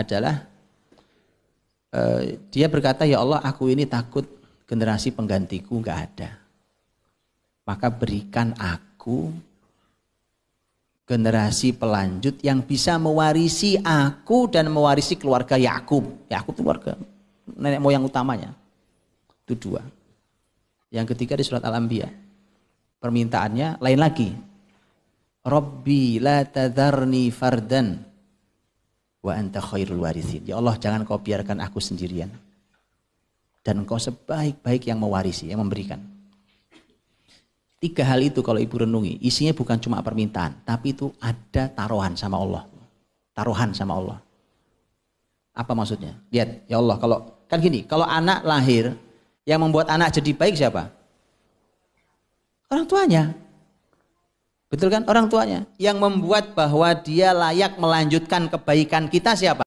adalah uh, dia berkata, "Ya Allah, aku ini takut generasi penggantiku nggak ada. Maka berikan aku generasi pelanjut yang bisa mewarisi aku dan mewarisi keluarga Yakub. Yakub keluarga nenek moyang utamanya. Itu dua. Yang ketiga di surat Al-Anbiya. Permintaannya lain lagi. Rabbi la tadharni fardan Wa anta khairul warisin. Ya Allah jangan kau biarkan aku sendirian. Dan engkau sebaik-baik yang mewarisi, yang memberikan. Tiga hal itu kalau ibu renungi, isinya bukan cuma permintaan, tapi itu ada taruhan sama Allah. Taruhan sama Allah. Apa maksudnya? Lihat, ya Allah, kalau kan gini, kalau anak lahir, yang membuat anak jadi baik siapa? Orang tuanya. Betul kan orang tuanya? Yang membuat bahwa dia layak melanjutkan kebaikan kita siapa?